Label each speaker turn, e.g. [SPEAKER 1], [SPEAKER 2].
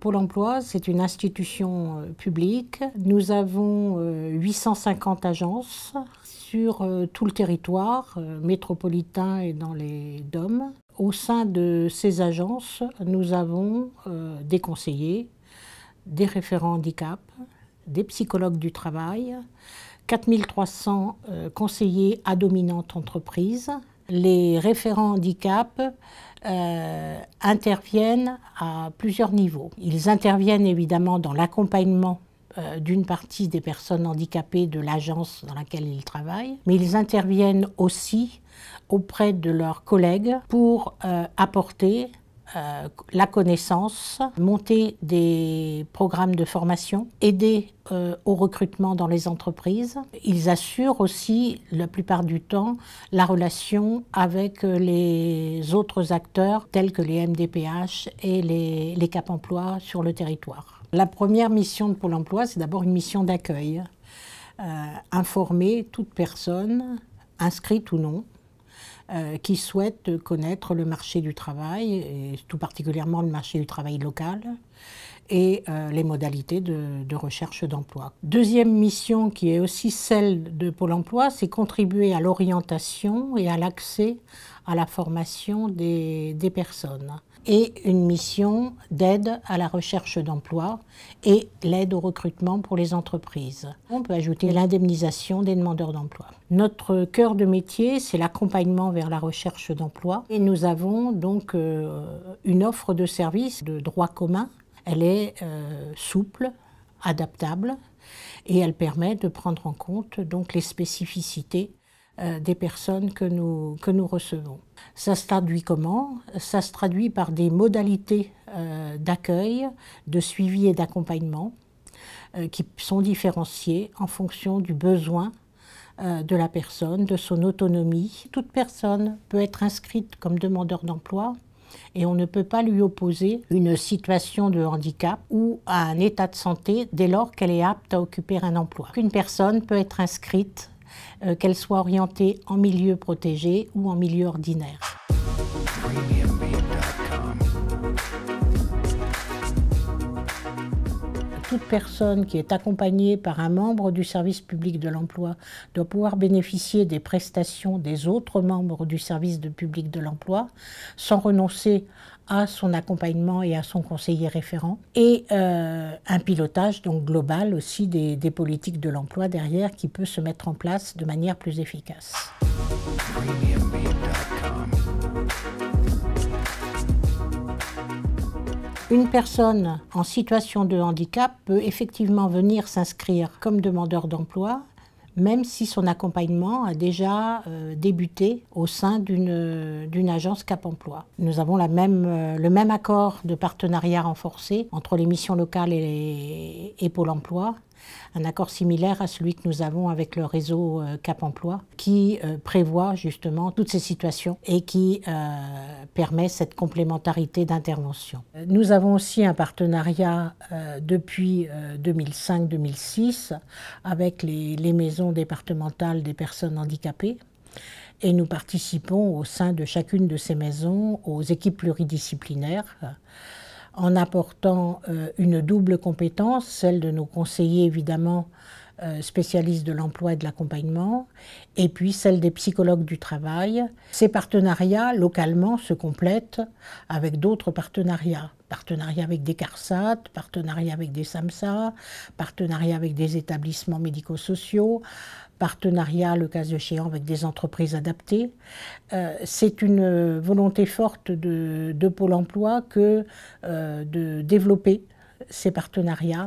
[SPEAKER 1] Pôle emploi, c'est une institution euh, publique. Nous avons 850 euh, agences sur euh, tout le territoire métropolitain et dans les DOM au sein de ces agences, nous avons euh, des conseillers, des référents handicap, des psychologues du travail, 4300 euh, conseillers à dominante entreprise. Les référents handicap euh, interviennent à plusieurs niveaux. Ils interviennent évidemment dans l'accompagnement euh, d'une partie des personnes handicapées de l'agence dans laquelle ils travaillent, mais ils interviennent aussi auprès de leurs collègues pour euh, apporter euh, la connaissance, monter des programmes de formation, aider au recrutement dans les entreprises. Ils assurent aussi, la plupart du temps, la relation avec les autres acteurs tels que les MDPH et les, les Cap Emploi sur le territoire. La première mission de Pôle emploi, c'est d'abord une mission d'accueil. Euh, informer toute personne, inscrite ou non, euh, qui souhaite connaître le marché du travail, et tout particulièrement le marché du travail local, et euh, les modalités de, de recherche d'emploi. Deuxième mission qui est aussi celle de Pôle emploi, c'est contribuer à l'orientation et à l'accès à la formation des, personnes et une mission d'aide à la recherche d'emploi et l'aide au recrutement pour les entreprises. On peut ajouter l'indemnisation des demandeurs d'emploi. Notre cœur de métier, c'est l'accompagnement vers la recherche d'emploi et nous avons donc euh, une offre de services de droit commun. Elle est euh, souple, adaptable et elle permet de prendre en compte donc les spécificités euh, des personnes que nous, que nous recevons. Ça se traduit comment Ça se traduit par des modalités euh, d'accueil, de suivi et d'accompagnement euh, qui sont différenciées en fonction du besoin de la personne, de son autonomie. Toute personne peut être inscrite comme demandeur d'emploi et on ne peut pas lui opposer une situation de handicap ou un état de santé dès lors qu'elle est apte à occuper un emploi. Une personne peut être inscrite euh, qu'elle soit orientée en milieu protégé ou en milieu ordinaire. toute personne qui est accompagnée par un membre du service public de l'emploi doit pouvoir bénéficier des prestations des autres membres du service public de l'emploi sans renoncer à son accompagnement et à son conseiller référent et euh, un pilotage donc global aussi des politiques de l'emploi derrière qui peut se mettre en place de manière plus efficace. Une personne en situation de handicap peut effectivement venir s'inscrire comme demandeur d'emploi, même si son accompagnement a déjà euh, débuté au sein d'une agence Cap Emploi. Nous avons euh, le même accord de partenariat renforcé entre les missions locales et, les, et Pôle Emploi un accord similaire à celui que nous avons avec le réseau euh, Cap Emploi, qui euh, prévoit justement toutes ces situations et qui euh, permet cette complémentarité d'intervention. Nous avons aussi un partenariat depuis 2005-2006 avec les, les maisons départementales des personnes handicapées et nous participons au sein de chacune de ces maisons aux équipes pluridisciplinaires en apportant euh, une double compétence, celle de nos conseillers évidemment euh, spécialistes de l'emploi et de l'accompagnement, et puis celle des psychologues du travail. Ces partenariats localement se complètent avec d'autres partenariats partenariat avec des CARSAT, partenariat avec des SAMSA, partenariat avec des établissements médico-sociaux, partenariat, le cas échéant, avec des entreprises adaptées. Euh, c'est une volonté forte de, Pôle emploi que euh, de développer ces partenariats.